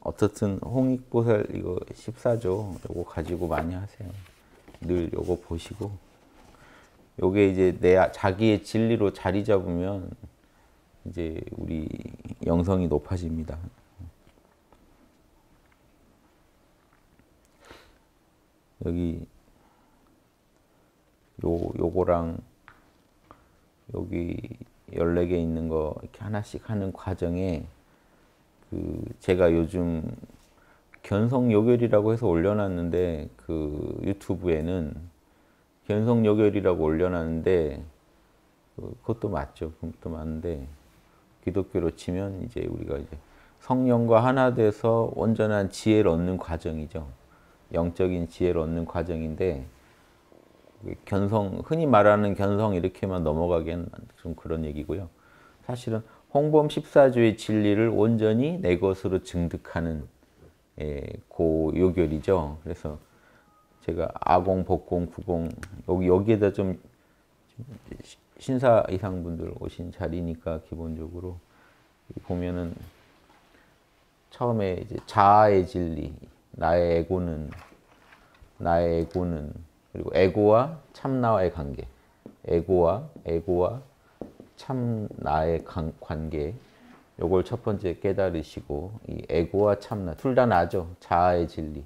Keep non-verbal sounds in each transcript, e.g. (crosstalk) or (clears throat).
어떻든 홍익보살 이거 14조 요거 가지고 많이 하세요. 늘이거 보시고 요게 이제 내 아, 자기의 진리로 자리 잡으면 이제 우리 영성이 높아집니다. 여기 요 요거랑 여기 1 4개 있는 거 이렇게 하나씩 하는 과정에 그 제가 요즘 견성 요결이라고 해서 올려놨는데 그 유튜브에는 견성 요결이라고 올려놨는데 그 그것도 맞죠. 그것도 맞는데 기독교로 치면 이제 우리가 이제 성령과 하나 돼서 온전한 지혜를 얻는 과정이죠. 영적인 지혜를 얻는 과정인데 견성 흔히 말하는 견성 이렇게만 넘어가기엔 좀 그런 얘기고요. 사실은 홍범 14조의 진리를 온전히 내 것으로 증득하는 예, 고 요결이죠. 그래서 제가 아공, 복공, 구공 여기 여기에다 좀 신사 이상 분들 오신 자리니까 기본적으로 보면은 처음에 이제 자아의 진리, 나의 에고는 나의 에고는 그리고 에고와 참나와의 관계, 에고와 에고와 참나의 관, 계 요걸 첫 번째 깨달으시고 이 에고와 참나 둘 다 나죠. 자아의 진리.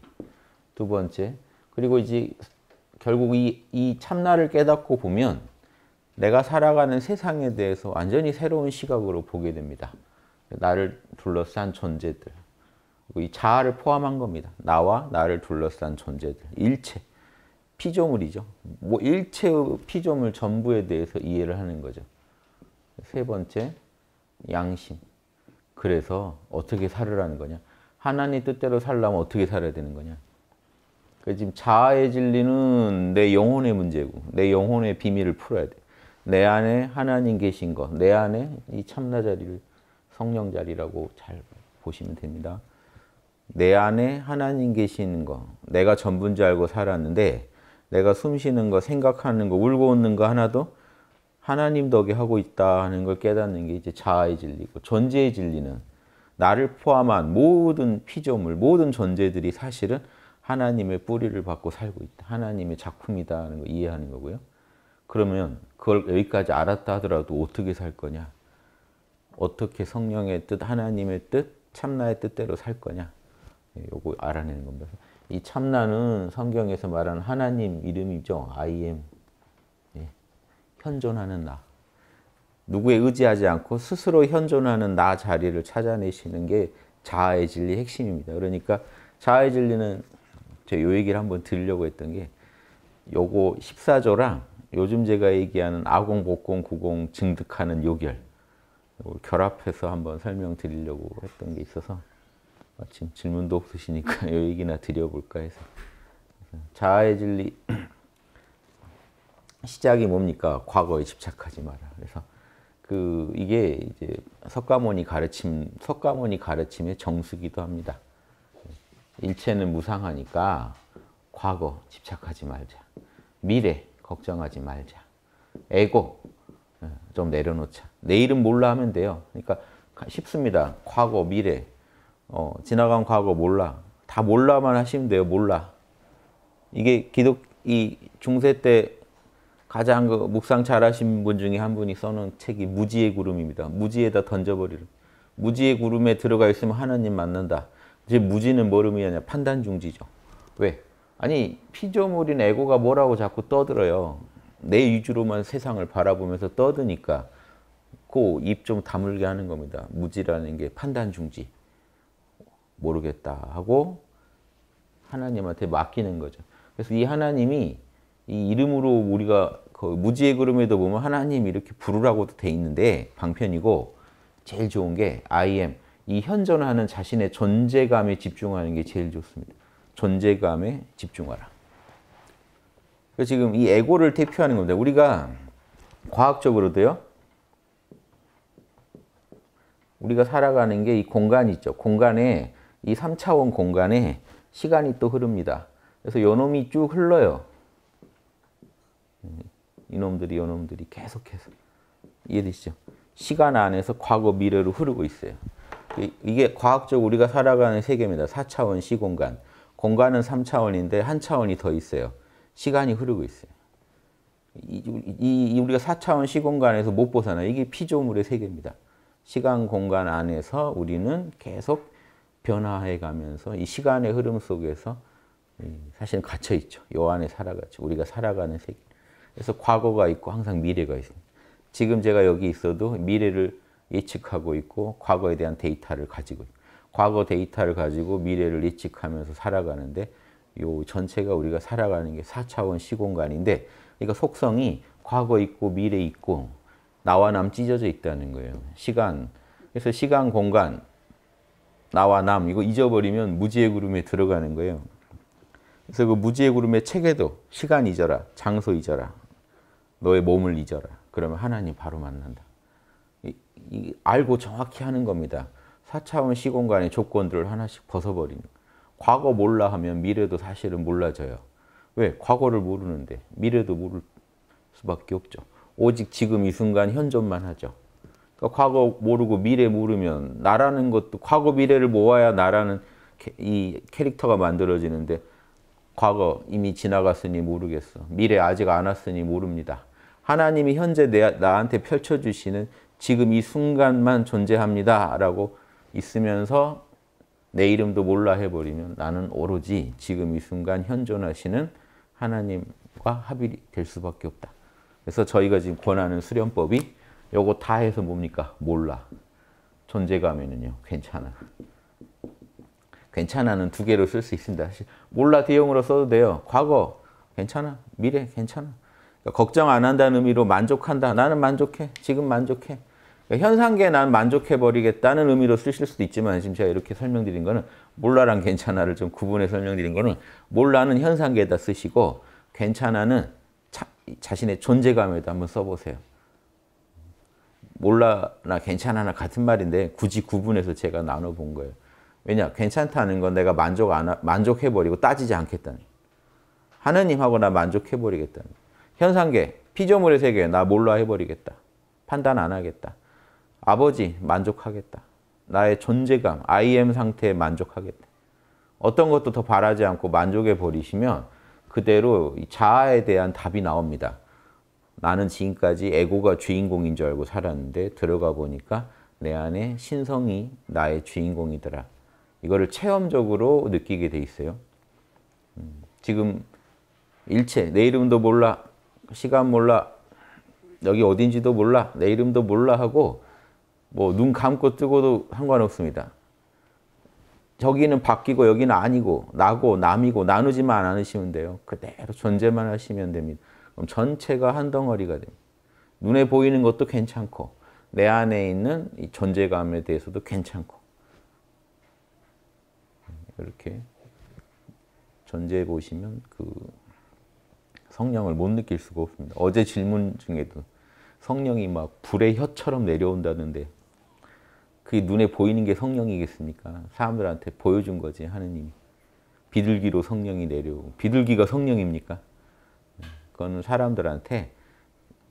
두 번째 그리고 이제 결국 이, 이 참나를 깨닫고 보면 내가 살아가는 세상에 대해서 완전히 새로운 시각으로 보게 됩니다. 나를 둘러싼 존재들. 이 자아를 포함한 겁니다. 나와 나를 둘러싼 존재들. 일체. 피조물이죠. 뭐 일체의 피조물 전부에 대해서 이해를 하는 거죠. 세 번째, 양심. 그래서 어떻게 살으라는 거냐? 하나님 뜻대로 살려면 어떻게 살아야 되는 거냐? 그 지금 자아의 진리는 내 영혼의 문제고 내 영혼의 비밀을 풀어야 돼. 내 안에 하나님 계신 것, 내 안에 이 참나 자리를 성령 자리라고 잘 보시면 됩니다. 내 안에 하나님 계시는 내가 전부인 줄 알고 살았는데 내가 숨 쉬는 거, 생각하는 거, 울고 웃는 거 하나도 하나님 덕에 하고 있다 는걸 깨닫는 게 이제 자아의 진리고 존재의 진리는 나를 포함한 모든 피조물, 모든 존재들이 사실은 하나님의 뿌리를 받고 살고 있다. 하나님의 작품이다 는걸 이해하는 거고요. 그러면 그걸 여기까지 알았다 하더라도 어떻게 살 거냐? 어떻게 성령의 뜻, 하나님의 뜻, 참나의 뜻대로 살 거냐? 예, 요거 알아내는 겁니다. 이 참나는 성경에서 말하는 하나님 이름이죠. I am. 예. 현존하는 나. 누구에 의지하지 않고 스스로 현존하는 나 자리를 찾아내시는 게 자아의 진리 핵심입니다. 그러니까 자아의 진리는 제가 요 얘기를 한번 드리려고 했던 게 요거 14조랑 요즘 제가 얘기하는 아공, 복공, 구공 증득하는 요결 결합해서 한번 설명드리려고 했던 게 있어서 마침 질문도 없으시니까 이 (laughs) 얘기나 드려볼까 해서 자아의 진리 (clears throat) 시작이 뭡니까? 과거에 집착하지 마라. 그래서 그 이게 이제 석가모니 가르침 석가모니 가르침의 정수기도 합니다. 일체는 무상하니까 과거 집착하지 말자. 미래 걱정하지 말자. 에고 예, 좀 내려놓자. 내일은 몰라 하면 돼요. 그러니까 쉽습니다. 과거, 미래 어, 지나간 과거 몰라. 다 몰라만 하시면 돼요. 몰라. 이게 기독 이 중세 때 가장 그 묵상 잘하신 분 중에 한 분이 써놓은 책이 무지의 구름입니다. 무지에다 던져버리는. 무지의 구름에 들어가 있으면 하나님 만난다. 이제 무지는 뭘 의미하냐? 판단 중지죠. 왜? 아니 피조물인 에고가 뭐라고 자꾸 떠들어요. 내 위주로만 세상을 바라보면서 떠드니까 그입좀 다물게 하는 겁니다. 무지라는 게 판단 중지. 모르겠다 하고 하나님한테 맡기는 거죠. 그래서 이 하나님이 이 이름으로 우리가 그 무지의 그림에도 보면 하나님 이렇게 부르라고도 돼 있는데 방편이고 제일 좋은 게 I am 이 현존하는 자신의 존재감에 집중하는 게 제일 좋습니다. 존재감에 집중하라. 그래서 지금 이 에고를 대표하는 겁니다. 우리가 과학적으로도요. 우리가 살아가는 게 이 공간이 있죠. 공간에 이 3차원 공간에 시간이 또 흐릅니다. 그래서 요놈이 쭉 흘러요. 이놈들이 요놈들이 계속해서 이해되시죠? 시간 안에서 과거 미래로 흐르고 있어요. 이게 과학적 우리가 살아가는 세계입니다. 4차원 시공간. 공간은 3차원인데 한 차원이 더 있어요. 시간이 흐르고 있어요. 이, 이, 이 우리가 4차원 시공간에서 못 벗어나요. 이게 피조물의 세계입니다. 시간 공간 안에서 우리는 계속 변화해 가면서 이 시간의 흐름 속에서 사실은 갇혀 있죠. 요 안에 살아가죠. 우리가 살아가는 세계. 그래서 과거가 있고 항상 미래가 있습니다. 지금 제가 여기 있어도 미래를 예측하고 있고 과거에 대한 데이터를 가지고 있고 과거 데이터를 가지고 미래를 예측하면서 살아가는데 요 전체가 우리가 살아가는 게 4차원 시공간인데 그러니까 속성이 과거 있고 미래 있고 나와 남 찢어져 있다는 거예요. 시간. 그래서 시간 공간 나와 남 이거 잊어버리면 무지의 구름에 들어가는 거예요. 그래서 그 무지의 구름의 체계도 시간 잊어라, 장소 잊어라, 너의 몸을 잊어라. 그러면 하나님 바로 만난다. 이, 이 알고 정확히 하는 겁니다. 4차원 시공간의 조건들을 하나씩 벗어버리는 과거 몰라 하면 미래도 사실은 몰라져요. 왜? 과거를 모르는데 미래도 모를 수밖에 없죠. 오직 지금 이 순간 현존만 하죠. 그러니까 과거 모르고 미래 모르면 나라는 것도 과거 미래를 모아야 나라는 이 캐릭터가 만들어지는데 과거 이미 지나갔으니 모르겠어. 미래 아직 안 왔으니 모릅니다. 하나님이 현재 내, 나한테 펼쳐주시는 지금 이 순간만 존재합니다. 라고 있으면서 내 이름도 몰라 해버리면 나는 오로지 지금 이 순간 현존하시는 하나님과 합일이 될 수밖에 없다. 그래서 저희가 지금 권하는 수련법이 요거 다 해서 뭡니까? 몰라. 존재감에는요. 괜찮아. 괜찮아는 두 개로 쓸 수 있습니다. 몰라 대용으로 써도 돼요. 과거 괜찮아. 미래 괜찮아. 그러니까 걱정 안 한다는 의미로 만족한다. 나는 만족해. 지금 만족해. 그러니까 현상계 난 만족해버리겠다는 의미로 쓰실 수도 있지만 지금 제가 이렇게 설명드린 거는 몰라랑 괜찮아를 좀 구분해 설명드린 거는 몰라는 현상계에다 쓰시고 괜찮아는 자, 자신의 존재감에다 한번 써보세요. 몰라나 괜찮아나 같은 말인데 굳이 구분해서 제가 나눠본 거예요. 왜냐? 괜찮다는 건 내가 만족 안 하, 만족해버리고 따지지 않겠다는 하느님하고 나 만족해버리겠다는 현상계, 피조물의 세계 나 몰라 해버리겠다. 판단 안 하겠다. 아버지 만족하겠다. 나의 존재감, I m 상태에 만족하겠다. 어떤 것도 더 바라지 않고 만족해 버리시면 그대로 자아에 대한 답이 나옵니다. 나는 지금까지 에고가 주인공인 줄 알고 살았는데 들어가 보니까 내 안에 신성이 나의 주인공이더라. 이거를 체험적으로 느끼게 돼 있어요. 음, 지금 일체, 내 이름도 몰라, 시간 몰라, 여기 어딘지도 몰라, 내 이름도 몰라 하고 뭐 눈 감고 뜨고도 상관없습니다. 저기는 바뀌고 여기는 아니고 나고 남이고 나누지만 않으시면 돼요. 그대로 존재만 하시면 됩니다. 그럼 전체가 한 덩어리가 됩니다. 눈에 보이는 것도 괜찮고 내 안에 있는 이 존재감에 대해서도 괜찮고 이렇게 전제해 보시면 그 성령을 못 느낄 수가 없습니다. 어제 질문 중에도 성령이 막 불의 혀처럼 내려온다는데 그게 눈에 보이는 게 성령이겠습니까? 사람들한테 보여준 거지 하느님이. 비둘기로 성령이 내려오고 비둘기가 성령입니까? 그거는 사람들한테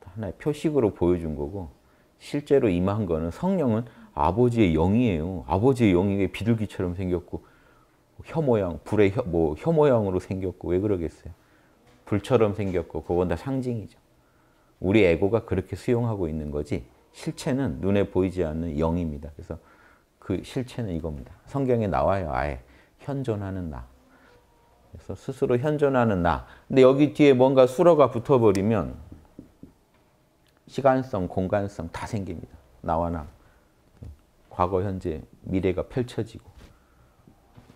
하나의 표식으로 보여준 거고 실제로 임한 거는 성령은 아버지의 영이에요. 아버지의 영이 비둘기처럼 생겼고 혐오양, 불의 혀, 뭐 혐오양으로 생겼고 왜 그러겠어요? 불처럼 생겼고 그건 다 상징이죠. 우리 에고가 그렇게 수용하고 있는 거지 실체는 눈에 보이지 않는 영입니다. 그래서 그 실체는 이겁니다. 성경에 나와요. 아예 현존하는 나. 그래서 스스로 현존하는 나. 근데 여기 뒤에 뭔가 수로가 붙어버리면 시간성, 공간성 다 생깁니다. 나와 나. 과거, 현재, 미래가 펼쳐지고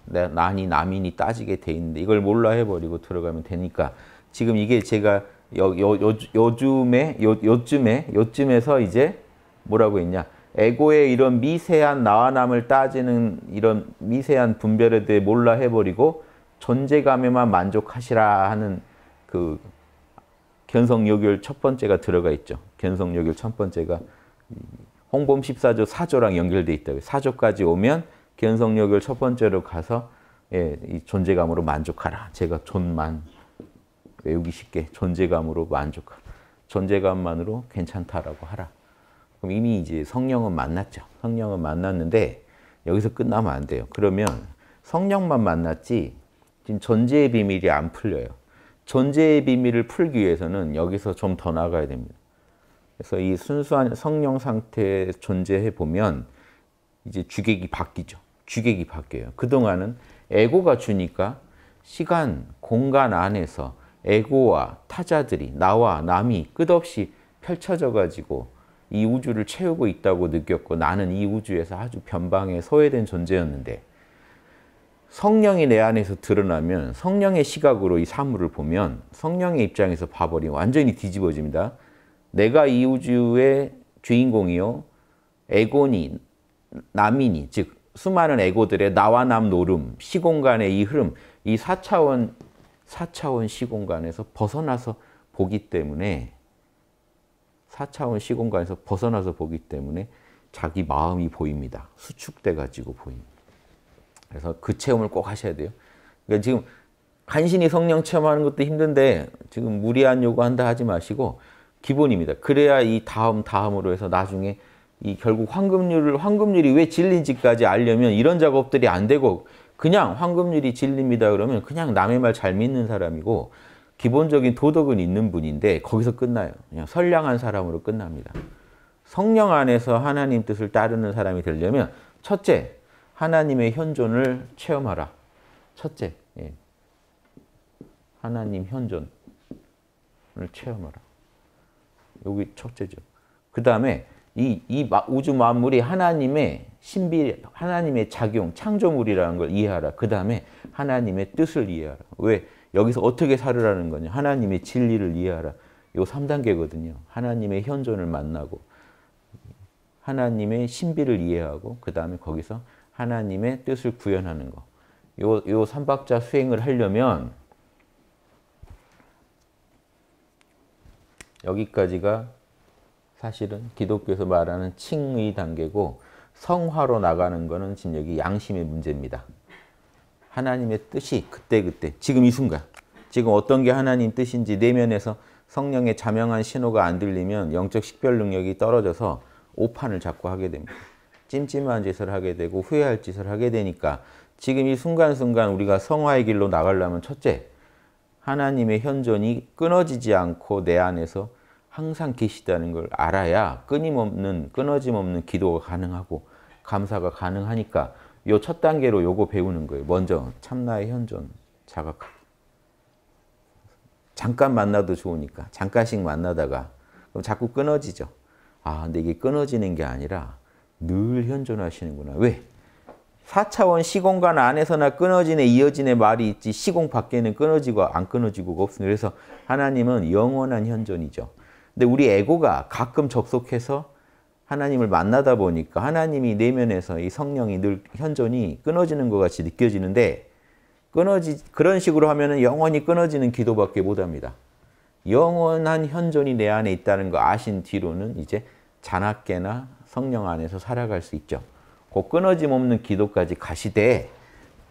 내, 난이 남인이 따지게 돼 있는데 이걸 몰라 해버리고 들어가면 되니까 지금 이게 제가 요, 요, 요, 요즘에 요, 요쯤에 요쯤에서 이제 뭐라고 했냐 에고의 이런 미세한 나와 남을 따지는 이런 미세한 분별에 대해 몰라 해버리고 존재감에만 만족하시라 하는 그 견성요결 첫 번째가 들어가 있죠. 견성요결 첫 번째가 홍범 14조 4조랑 연결돼 있다고 4조까지 오면 견성요결 첫 번째로 가서 예, 이 존재감으로 만족하라. 제가 존만 외우기 쉽게 존재감으로 만족하라. 존재감만으로 괜찮다라고 하라. 그럼 이미 이제 성령은 만났죠. 성령은 만났는데 여기서 끝나면 안 돼요. 그러면 성령만 만났지 지금 전제의 비밀이 안 풀려요. 전제의 비밀을 풀기 위해서는 여기서 좀 더 나가야 됩니다. 그래서 이 순수한 성령 상태에 존재해 보면 이제 주객이 바뀌죠. 주객이 바뀌어요. 그동안은 에고가 주니까 시간, 공간 안에서 에고와 타자들이 나와 남이 끝없이 펼쳐져 가지고 이 우주를 채우고 있다고 느꼈고 나는 이 우주에서 아주 변방에 소외된 존재였는데 성령이 내 안에서 드러나면 성령의 시각으로 이 사물을 보면 성령의 입장에서 봐버리 완전히 뒤집어집니다. 내가 이 우주의 주인공이요. 에고니, 남이니, 즉 수많은 에고들의 나와 남 노름, 시공간의 이 흐름, 이 4차원, 4차원 시공간에서 벗어나서 보기 때문에 4차원 시공간에서 벗어나서 보기 때문에 자기 마음이 보입니다. 수축돼가지고 보입니다. 그래서 그 체험을 꼭 하셔야 돼요. 그러니까 지금 간신히 성령 체험하는 것도 힘든데 지금 무리한 요구한다 하지 마시고 기본입니다. 그래야 이 다음 다음으로 해서 나중에 이 결국 황금률을 황금률이 왜 진리인지까지 알려면 이런 작업들이 안 되고 그냥 황금률이 진리입니다 그러면 그냥 남의 말 잘 믿는 사람이고 기본적인 도덕은 있는 분인데 거기서 끝나요. 그냥 선량한 사람으로 끝납니다. 성령 안에서 하나님 뜻을 따르는 사람이 되려면 첫째 하나님의 현존을 체험하라. 첫째, 예. 하나님 현존을 체험하라. 여기 첫째죠. 그 다음에 이, 이 우주 만물이 하나님의 신비, 하나님의 작용, 창조물이라는 걸 이해하라. 그 다음에 하나님의 뜻을 이해하라. 왜? 여기서 어떻게 살으라는 거냐? 하나님의 진리를 이해하라. 요 3단계거든요. 하나님의 현존을 만나고 하나님의 신비를 이해하고 그 다음에 거기서 하나님의 뜻을 구현하는 거. 요, 요 3박자 수행을 하려면 여기까지가 사실은 기독교에서 말하는 칭의 단계고 성화로 나가는 거는 지금 여기 양심의 문제입니다. 하나님의 뜻이 그때그때 그때, 지금 이 순간 지금 어떤 게 하나님 뜻인지 내면에서 성령의 자명한 신호가 안 들리면 영적 식별 능력이 떨어져서 오판을 자꾸 하게 됩니다. 찜찜한 짓을 하게 되고 후회할 짓을 하게 되니까 지금 이 순간순간 우리가 성화의 길로 나가려면 첫째 하나님의 현존이 끊어지지 않고 내 안에서 항상 계시다는 걸 알아야 끊임없는 끊어짐 없는 기도가 가능하고 감사가 가능하니까 요첫 단계로 요거 배우는 거예요. 먼저 참나의 현존 자각. 잠깐 만나도 좋으니까 잠깐씩 만나다가 그럼 자꾸 끊어지죠. 아, 근데 이게 끊어지는 게 아니라 늘 현존하시는구나. 왜? 4차원 시공간 안에서나 끊어지네 이어지네 말이 있지 시공 밖에는 끊어지고 안 끊어지고가 없습니다. 그래서 하나님은 영원한 현존이죠. 근데 우리 에고가 가끔 접속해서 하나님을 만나다 보니까 하나님이 내면에서 이 성령이 늘 현존이 끊어지는 것 같이 느껴지는데 끊어지 그런 식으로 하면은 영원히 끊어지는 기도밖에 못 합니다. 영원한 현존이 내 안에 있다는 거 아신 뒤로는 이제 잔악계나 성령 안에서 살아갈 수 있죠. 그 끊어짐 없는 기도까지 가시되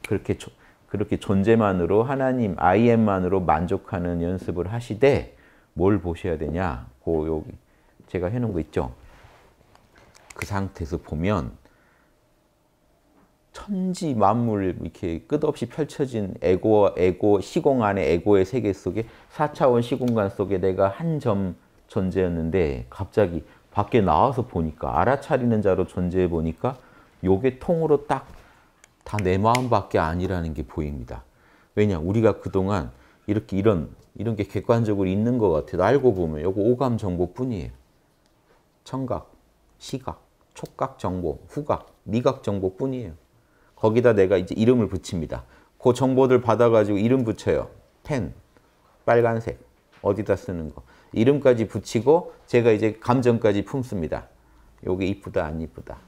그렇게 조, 그렇게 존재만으로 하나님 아이엠만으로 만족하는 연습을 하시되 뭘 보셔야 되냐? 그 여기 제가 해놓은 거 있죠. 그 상태에서 보면 천지 만물 이렇게 끝없이 펼쳐진 에고, 에고, 시공 안에 에고의 세계 속에 4차원 시공간 속에 내가 한 점 존재였는데 갑자기 밖에 나와서 보니까 알아차리는 자로 존재해 보니까 요게 통으로 딱 다 내 마음밖에 아니라는 게 보입니다. 왜냐 우리가 그동안 이렇게 이런 이런 게 객관적으로 있는 것 같아도 알고 보면 요거 오감 정보뿐이에요. 청각, 시각, 촉각 정보, 후각, 미각 정보뿐이에요. 거기다 내가 이제 이름을 붙입니다. 그 정보들 받아가지고 이름 붙여요. 펜, 빨간색, 어디다 쓰는 거. 이름까지 붙이고 제가 이제 감정까지 품습니다. 요게 이쁘다 안 이쁘다.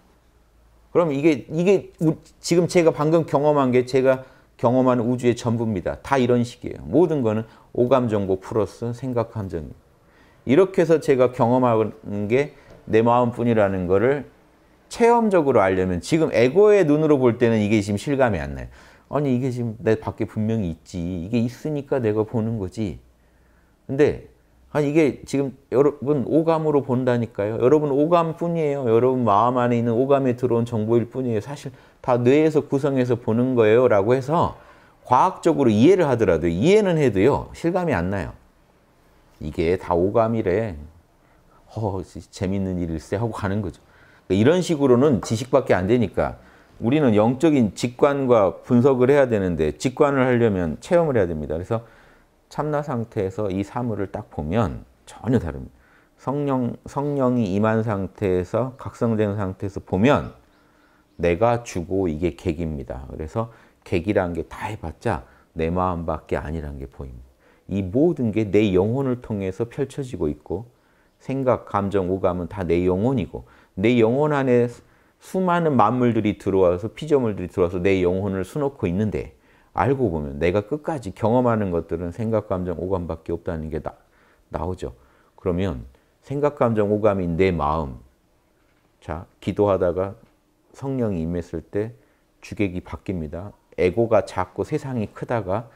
그럼 이게 이게 우, 지금 제가 방금 경험한 게 제가 경험한 우주의 전부입니다. 다 이런 식이에요. 모든 거는 오감 정보 플러스 생각 감정. 이렇게 해서 제가 경험하는 게 내 마음뿐이라는 거를 체험적으로 알려면 지금 에고의 눈으로 볼 때는 이게 지금 실감이 안 나요. 아니 이게 지금 내 밖에 분명히 있지. 이게 있으니까 내가 보는 거지. 근데 아 이게 지금 여러분 오감으로 본다니까요. 여러분 오감뿐이에요. 여러분 마음 안에 있는 오감에 들어온 정보일 뿐이에요. 사실 다 뇌에서 구성해서 보는 거예요. 라고 해서 과학적으로 이해를 하더라도 이해는 해도요. 실감이 안 나요. 이게 다 오감이래. 어, 재밌는 일일세 하고 가는 거죠. 그러니까 이런 식으로는 지식밖에 안 되니까 우리는 영적인 직관과 분석을 해야 되는데 직관을 하려면 체험을 해야 됩니다. 그래서 참나 상태에서 이 사물을 딱 보면 전혀 다릅니다. 성령, 성령이 임한 상태에서 각성된 상태에서 보면 내가 주고 이게 객입니다. 그래서 객이란 게 다 해봤자 내 마음밖에 아니란 게 보입니다. 이 모든 게 내 영혼을 통해서 펼쳐지고 있고 생각, 감정, 오감은 다 내 영혼이고 내 영혼 안에 수많은 만물들이 들어와서 피조물들이 들어와서 내 영혼을 수놓고 있는데 알고 보면 내가 끝까지 경험하는 것들은 생각, 감정, 오감밖에 없다는 게 나, 나오죠. 그러면 생각, 감정, 오감인 내 마음 자 기도하다가 성령이 임했을 때 주객이 바뀝니다. 에고가 작고 세상이 크다가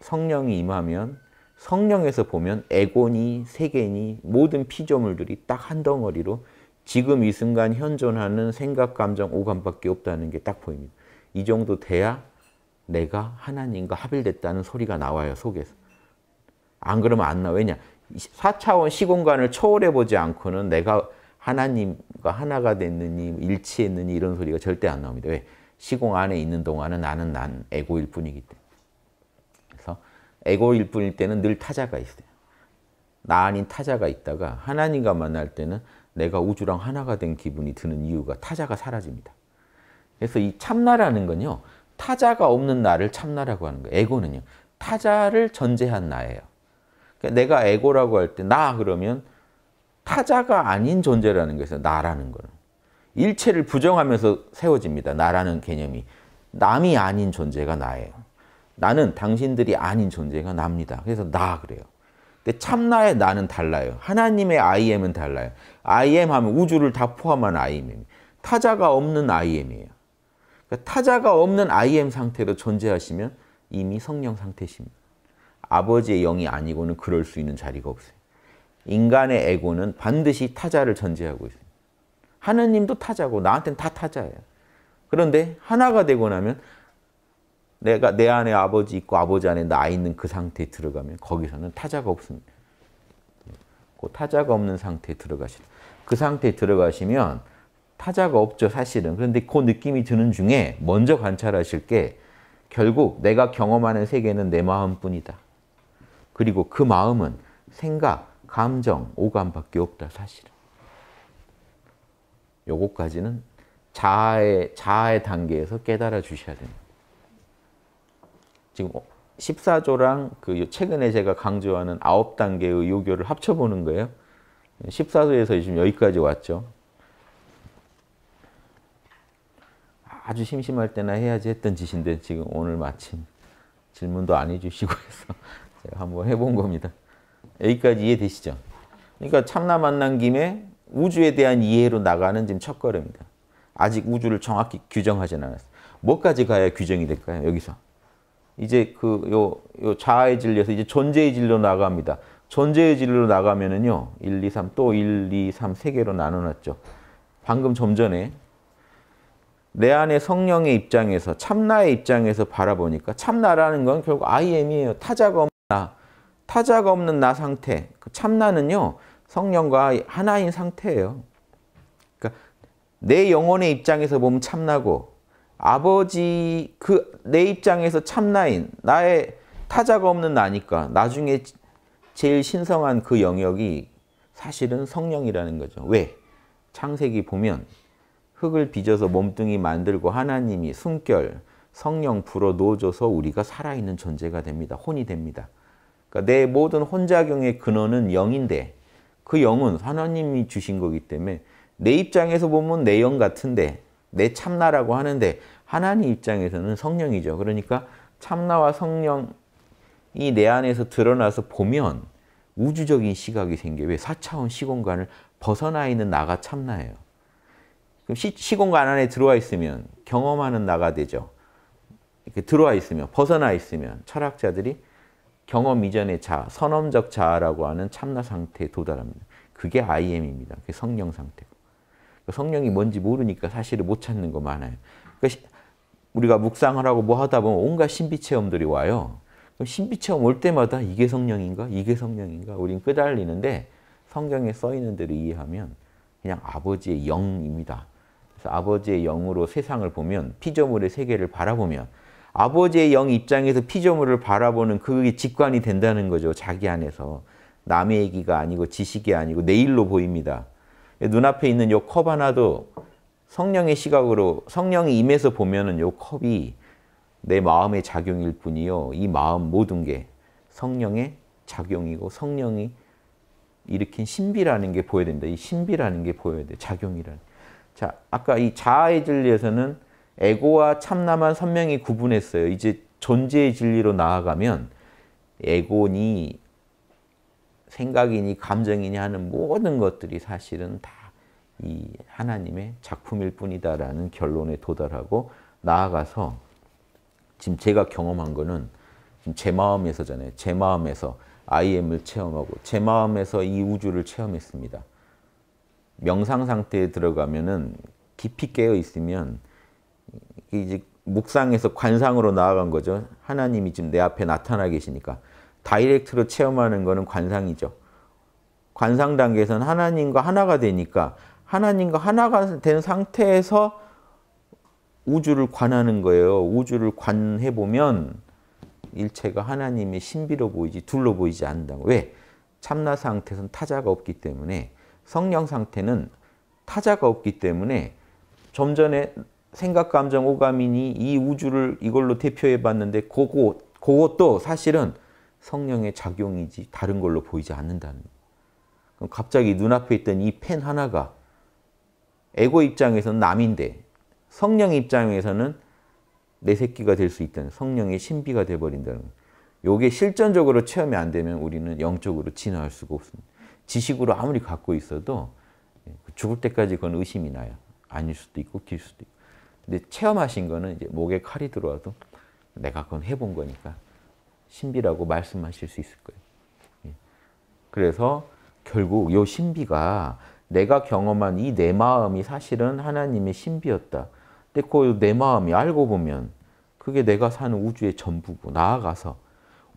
성령이 임하면 성령에서 보면 에고니, 세계니 모든 피조물들이 딱 한 덩어리로 지금 이 순간 현존하는 생각, 감정, 오감밖에 없다는 게 딱 보입니다. 이 정도 돼야 내가 하나님과 합일됐다는 소리가 나와요, 속에서. 안 그러면 안나 왜냐? 4차원 시공간을 초월해보지 않고는 내가 하나님과 하나가 됐느니, 일치했느니 이런 소리가 절대 안 나옵니다. 왜? 시공 안에 있는 동안은 나는 난 에고일 뿐이기 때문에. 그래서 에고일 뿐일 때는 늘 타자가 있어요. 나 아닌 타자가 있다가 하나님과 만날 때는 내가 우주랑 하나가 된 기분이 드는 이유가 타자가 사라집니다. 그래서 이 참나라는 건요. 타자가 없는 나를 참나라고 하는 거예요. 에고는요. 타자를 전제한 나예요. 그러니까 내가 에고라고 할 때 나 그러면 타자가 아닌 존재라는 거예요. 나라는 거는. 일체를 부정하면서 세워집니다. 나라는 개념이. 남이 아닌 존재가 나예요. 나는 당신들이 아닌 존재가 납니다. 그래서 나 그래요. 근데 참나의 나는 달라요. 하나님의 I am은 달라요. I am 하면 우주를 다 포함한 I am입니다. 타자가 없는 I am이에요. 그러니까 타자가 없는 IM 상태로 존재하시면 이미 성령 상태십니다. 아버지의 영이 아니고는 그럴 수 있는 자리가 없어요. 인간의 에고는 반드시 타자를 전제하고 있습니다. 하느님도 타자고 나한테는 다 타자예요. 그런데 하나가 되고 나면 내가 내 안에 아버지 있고 아버지 안에 나 있는 그 상태에 들어가면 거기서는 타자가 없습니다. 그 타자가 없는 상태에 들어가시다. 그 상태에 들어가시면 타자가 없죠, 사실은. 그런데 그 느낌이 드는 중에 먼저 관찰하실 게 결국 내가 경험하는 세계는 내 마음뿐이다. 그리고 그 마음은 생각, 감정, 오감밖에 없다, 사실은. 요거까지는 자아의, 자아의 단계에서 깨달아 주셔야 됩니다. 지금 14조랑 그 최근에 제가 강조하는 9단계의 요교를 합쳐보는 거예요. 14조에서 지금 여기까지 왔죠. 아주 심심할 때나 해야지 했던 짓인데 지금 오늘 마침 질문도 안 해주시고 해서 (laughs) 제가 한번 해본 겁니다. 여기까지 이해되시죠? 그러니까 참나 만난 김에 우주에 대한 이해로 나가는 지금 첫 걸음이다. 아직 우주를 정확히 규정하진 않았어. 뭐까지 가야 규정이 될까요? 여기서. 이제 그 요 요 자아의 진리에서 이제 존재의 진리로 나갑니다. 존재의 진리로 나가면은요. 1, 2, 3 또 1, 2, 3 세 개로 나눠 놨죠. 방금 좀 전에 내 안에 성령의 입장에서 참나의 입장에서 바라보니까 참나라는 건 결국 IM이에요. 타자가 없는 나, 타자가 없는 나 상태. 그 참나는요. 성령과 하나인 상태예요. 그러니까 내 영혼의 입장에서 보면 참나고 아버지 그 내 입장에서 참나인 나의 타자가 없는 나니까 나중에 제일 신성한 그 영역이 사실은 성령이라는 거죠. 왜? 창세기 보면 흙을 빚어서 몸뚱이 만들고 하나님이 숨결, 성령 불어 넣어줘서 우리가 살아있는 존재가 됩니다. 혼이 됩니다. 그러니까 내 모든 혼작용의 근원은 영인데 그 영은 하나님이 주신 거기 때문에 내 입장에서 보면 내 영 같은데 내 참나라고 하는데 하나님 입장에서는 성령이죠. 그러니까 참나와 성령이 내 안에서 드러나서 보면 우주적인 시각이 생겨요. 왜? 4차원 시공간을 벗어나 있는 나가 참나예요. 그럼 시, 공간 안에 들어와 있으면 경험하는 나가 되죠. 이렇게 들어와 있으면, 벗어나 있으면 철학자들이 경험 이전의 자, 선험적 자아라고 하는 참나 상태에 도달합니다. 그게 IM입니다. 그게 성령 상태고. 그 성령이 뭔지 모르니까 사실을 못 찾는 거 많아요. 그러니까 우리가 묵상을 하고 뭐 하다 보면 온갖 신비 체험들이 와요. 그럼 신비 체험 올 때마다 이게 성령인가? 이게 성령인가? 우린 끄달리는데 성경에 써 있는 대로 이해하면 그냥 아버지의 영입니다. 아버지의 영으로 세상을 보면 피조물의 세계를 바라보면 아버지의 영 입장에서 피조물을 바라보는 그게 직관이 된다는 거죠. 자기 안에서. 남의 얘기가 아니고 지식이 아니고 내일로 보입니다. 눈앞에 있는 요 컵 하나도 성령의 시각으로 성령이 임해서 보면은 요 컵이 내 마음의 작용일 뿐이요. 이 마음 모든 게 성령의 작용이고 성령이 일으킨 신비라는 게 보여야 된다. 이 신비라는 게 보여야 돼. 작용이라는. 자, 아까 이 자아의 진리에서는 에고와 참나만 선명히 구분했어요. 이제 존재의 진리로 나아가면 에고니 생각이니 감정이니 하는 모든 것들이 사실은 다 이 하나님의 작품일 뿐이다라는 결론에 도달하고 나아가서 지금 제가 경험한 거는 제 마음에서잖아요. 제 마음에서 IM을 체험하고 제 마음에서 이 우주를 체험했습니다. 명상 상태에 들어가면은 깊이 깨어 있으면 이제 묵상에서 관상으로 나아간 거죠. 하나님이 지금 내 앞에 나타나 계시니까 다이렉트로 체험하는 거는 관상이죠. 관상 단계에서는 하나님과 하나가 되니까 하나님과 하나가 된 상태에서 우주를 관하는 거예요. 우주를 관해 보면 일체가 하나님이 신비로 보이지 둘로 보이지 않는다 왜? 참나 상태에서는 타자가 없기 때문에 성령 상태는 타자가 없기 때문에 좀 전에 생각, 감정, 오감이니 이 우주를 이걸로 대표해 봤는데 그거, 그것도 사실은 성령의 작용이지 다른 걸로 보이지 않는다는 거예요. 그럼 갑자기 눈앞에 있던 이 펜 하나가 에고 입장에서는 남인데 성령 입장에서는 내 새끼가 될 수 있다는 성령의 신비가 돼버린다는 요 이게 실전적으로 체험이 안 되면 우리는 영적으로 진화할 수가 없습니다. 지식으로 아무리 갖고 있어도 죽을 때까지 그건 의심이 나요. 아닐 수도 있고 길 수도 있고. 근데 체험하신 거는 이제 목에 칼이 들어와도 내가 그건 해본 거니까 신비라고 말씀하실 수 있을 거예요. 예. 그래서 결국 이 신비가 내가 경험한 이 내 마음이 사실은 하나님의 신비였다. 근데 그내 마음이 알고 보면 그게 내가 사는 우주의 전부고 나아가서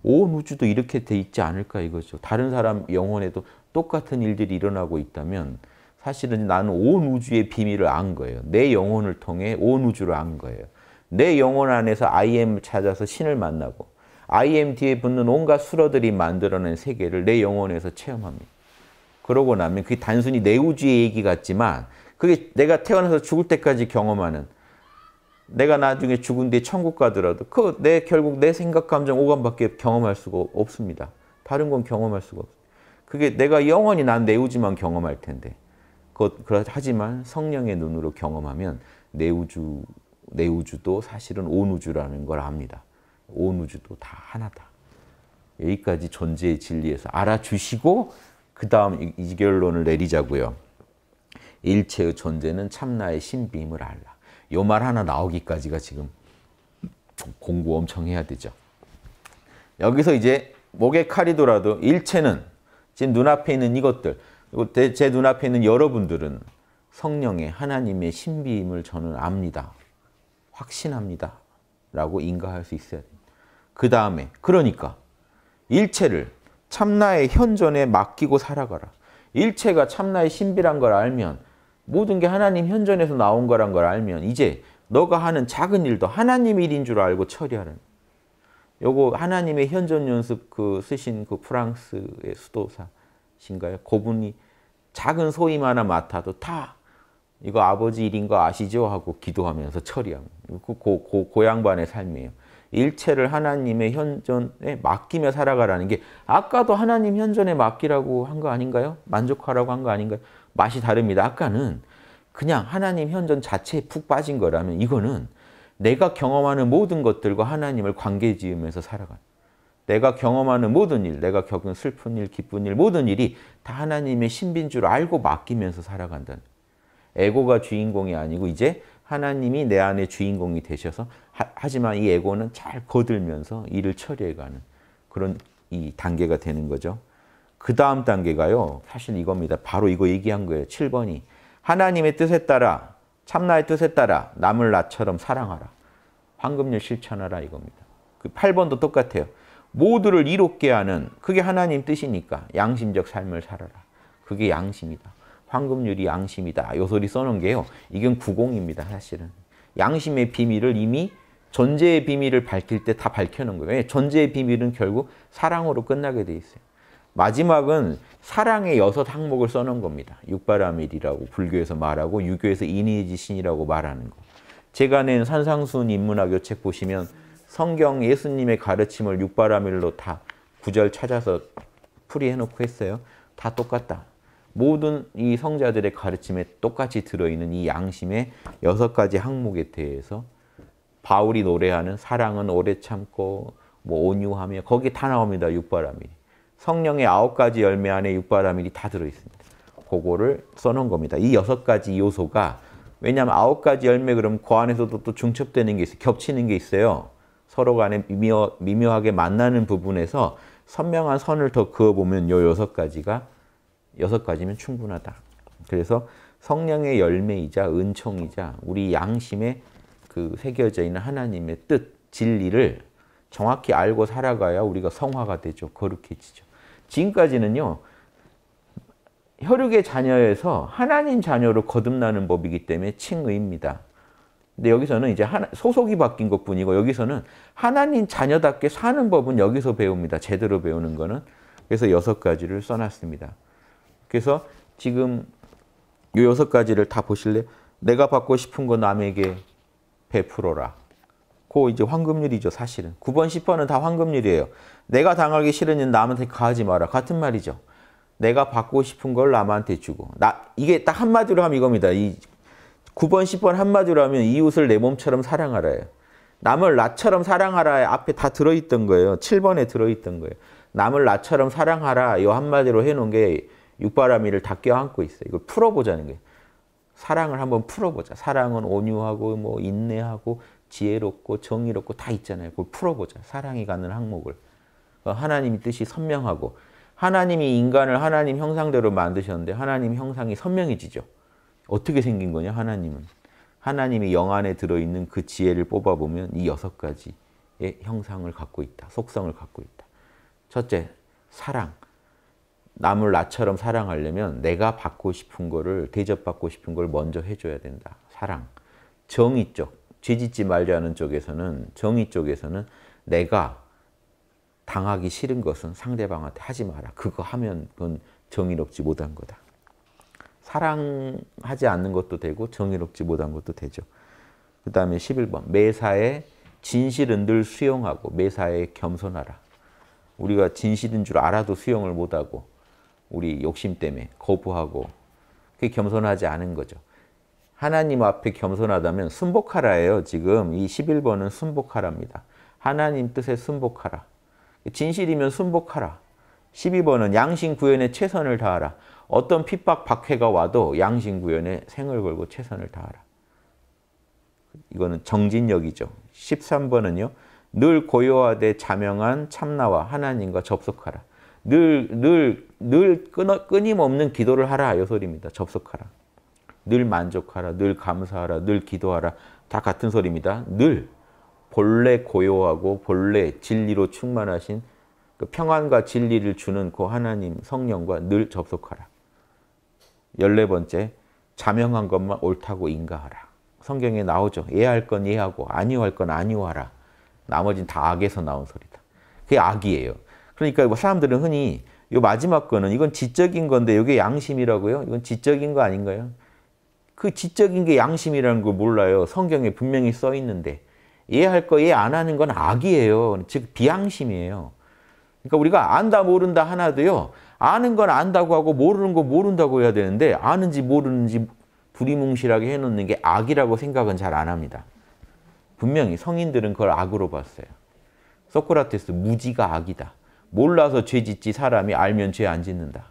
온 우주도 이렇게 돼 있지 않을까 이거죠. 다른 사람 영혼에도 똑같은 일들이 일어나고 있다면 사실은 나는 온 우주의 비밀을 안 거예요. 내 영혼을 통해 온 우주를 안 거예요. 내 영혼 안에서 IM을 찾아서 신을 만나고 IM 뒤에 붙는 온갖 수러들이 만들어낸 세계를 내 영혼에서 체험합니다. 그러고 나면 그게 단순히 내 우주의 얘기 같지만 그게 내가 태어나서 죽을 때까지 경험하는 내가 나중에 죽은 뒤에 천국 가더라도 그 내 결국 내 생각, 감정, 오감밖에 경험할 수가 없습니다. 다른 건 경험할 수가 없어요. 그게 내가 영원히 난 내우주만 경험할 텐데. 그것, 하지만 성령의 눈으로 경험하면 내우주, 내우주도 사실은 온 우주라는 걸 압니다. 온 우주도 다 하나다. 여기까지 존재의 진리에서 알아주시고 그 다음 이 결론을 내리자고요. 일체의 존재는 참나의 신비임을 알라. 요 말 하나 나오기까지가 지금 공부 엄청 해야 되죠. 여기서 이제 목에 칼이더라도 일체는 제 눈앞에 있는 이것들, 제 눈앞에 있는 여러분들은 성령의 하나님의 신비임을 저는 압니다. 확신합니다. 라고 인가할 수 있어야 됩니다. 그 다음에 그러니까 일체를 참나의 현존에 맡기고 살아가라. 일체가 참나의 신비란 걸 알면 모든 게 하나님 현존에서 나온 거란 걸 알면 이제 너가 하는 작은 일도 하나님 일인 줄 알고 처리하는 요거 하나님의 현존 연습 그 쓰신 그 프랑스의 수도사신가요? 그분이 작은 소임 하나 맡아도 다 이거 아버지 일인 거 아시죠? 하고 기도하면서 처리합니다. 그 고, 고, 고양반의 삶이에요. 일체를 하나님의 현존에 맡기며 살아가라는 게 아까도 하나님 현존에 맡기라고 한 거 아닌가요? 만족하라고 한 거 아닌가요? 맛이 다릅니다. 아까는 그냥 하나님 현존 자체에 푹 빠진 거라면 이거는 내가 경험하는 모든 것들과 하나님을 관계 지으면서 살아가 내가 경험하는 모든 일, 내가 겪은 슬픈 일, 기쁜 일, 모든 일이 다 하나님의 신비인 줄 알고 맡기면서 살아간다는 에고가 주인공이 아니고 이제 하나님이 내 안의 주인공이 되셔서 하, 지만이 에고는 잘 거들면서 일을 처리해가는 그런 이 단계가 되는 거죠. 그 다음 단계가요. 사실 이겁니다. 바로 이거 얘기한 거예요. 7번이 하나님의 뜻에 따라 참나의 뜻에 따라 남을 나처럼 사랑하라. 황금률 실천하라 이겁니다. 그 8번도 똑같아요. 모두를 이롭게 하는 그게 하나님 뜻이니까 양심적 삶을 살아라. 그게 양심이다. 황금률이 양심이다. 요 소리 써놓은 게요. 이건 구공입니다. 사실은. 양심의 비밀을 이미 존재의 비밀을 밝힐 때 다 밝혀놓은 거예요. 예, 존재의 비밀은 결국 사랑으로 끝나게 돼 있어요. 마지막은 사랑의 여섯 항목을 써놓은 겁니다. 육바라밀이라고 불교에서 말하고 유교에서 이니지 신이라고 말하는 거. 제가 낸 산상순 인문학요 책 보시면 성경 예수님의 가르침을 육바라밀로 다 구절 찾아서 풀이해놓고 했어요. 다 똑같다. 모든 이 성자들의 가르침에 똑같이 들어있는 이 양심의 여섯 가지 항목에 대해서 바울이 노래하는 사랑은 오래 참고 뭐 온유하며 거기 다 나옵니다. 육바라밀. 성령의 아홉 가지 열매 안에 육바라밀이 다 들어있습니다. 그거를 써놓은 겁니다. 이 여섯 가지 요소가 왜냐하면 아홉 가지 열매 그럼 그 안에서도 또 중첩되는 게 있어요. 겹치는 게 있어요. 서로 간에 미묘, 미묘하게 만나는 부분에서 선명한 선을 더 그어보면 요 여섯 가지가 여섯 가지면 충분하다. 그래서 성령의 열매이자 은총이자 우리 양심에 그 새겨져 있는 하나님의 뜻, 진리를 정확히 알고 살아가야 우리가 성화가 되죠. 거룩해지죠. 지금까지는요. 혈육의 자녀에서 하나님 자녀로 거듭나는 법이기 때문에 칭의입니다. 근데 여기서는 이제 소속이 바뀐 것 뿐이고 여기서는 하나님 자녀답게 사는 법은 여기서 배웁니다. 제대로 배우는 거는. 그래서 여섯 가지를 써놨습니다. 그래서 지금 이 여섯 가지를 다 보실래요? 내가 받고 싶은 거 남에게 베풀어라. 고 이제 황금률이죠, 사실은. 9번, 10번은 다 황금률이에요. 내가 당하기 싫은 일 남한테 가하지 마라. 같은 말이죠. 내가 받고 싶은 걸 남한테 주고. 나 이게 딱 한마디로 하면 이겁니다. 이 9번, 10번 한마디로 하면 이웃을 내 몸처럼 사랑하라예요. 남을 나처럼 사랑하라에 앞에 다 들어있던 거예요. 7번에 들어있던 거예요. 남을 나처럼 사랑하라 이 한마디로 해놓은 게 육바라미를 다 껴안고 있어요. 이걸 풀어보자는 거예요. 사랑을 한번 풀어보자. 사랑은 온유하고 뭐 인내하고 지혜롭고 정의롭고 다 있잖아요. 그걸 풀어보자. 사랑이 가는 항목을. 어, 하나님의 뜻이 선명하고 하나님이 인간을 하나님 형상대로 만드셨는데 하나님 형상이 선명해지죠. 어떻게 생긴 거냐 하나님은. 하나님이 영 안에 들어있는 그 지혜를 뽑아보면 이 여섯 가지의 형상을 갖고 있다. 속성을 갖고 있다. 첫째, 사랑. 남을 나처럼 사랑하려면 내가 받고 싶은 거를 대접받고 싶은 걸 먼저 해줘야 된다. 사랑. 정의 쪽. 죄짓지 말자는 쪽에서는 정의 쪽에서는 내가 당하기 싫은 것은 상대방한테 하지 마라. 그거 하면 그건 정의롭지 못한 거다. 사랑하지 않는 것도 되고 정의롭지 못한 것도 되죠. 그 다음에 11번 매사에 진실은 늘 수용하고 매사에 겸손하라. 우리가 진실인 줄 알아도 수용을 못하고 우리 욕심 때문에 거부하고 그게 겸손하지 않은 거죠. 하나님 앞에 겸손하다면 순복하라예요. 지금 이 11번은 순복하라입니다. 하나님 뜻에 순복하라. 진실이면 순복하라. 12번은 양심 구현에 최선을 다하라. 어떤 핍박 박해가 와도 양심 구현에 생을 걸고 최선을 다하라. 이거는 정진력이죠. 13번은요. 늘 고요하되 자명한 참나와 하나님과 접속하라. 늘 늘 늘 끊임없는 기도를 하라. 요 소리입니다. 접속하라. 늘 만족하라, 늘 감사하라, 늘 기도하라. 다 같은 소리입니다. 늘 본래 고요하고 본래 진리로 충만하신 그 평안과 진리를 주는 그 하나님 성령과 늘 접속하라. 열네 번째, 자명한 것만 옳다고 인가하라. 성경에 나오죠. 예할 건 예하고 아니할 건 아니하라. 나머지는 다 악에서 나온 소리다. 그게 악이에요. 그러니까 사람들은 흔히 이 마지막 거는 이건 지적인 건데 이게 양심이라고요? 이건 지적인 거 아닌가요? 그 지적인 게 양심이라는 걸 몰라요. 성경에 분명히 써 있는데. 이해할 거, 이해 안 하는 건 악이에요. 즉, 비양심이에요. 그러니까 우리가 안다, 모른다 하나도요, 아는 건 안다고 하고 모르는 거 모른다고 해야 되는데, 아는지 모르는지 부리뭉실하게 해놓는 게 악이라고 생각은 잘 안 합니다. 분명히 성인들은 그걸 악으로 봤어요. 소크라테스, 무지가 악이다. 몰라서 죄 짓지 사람이 알면 죄 안 짓는다.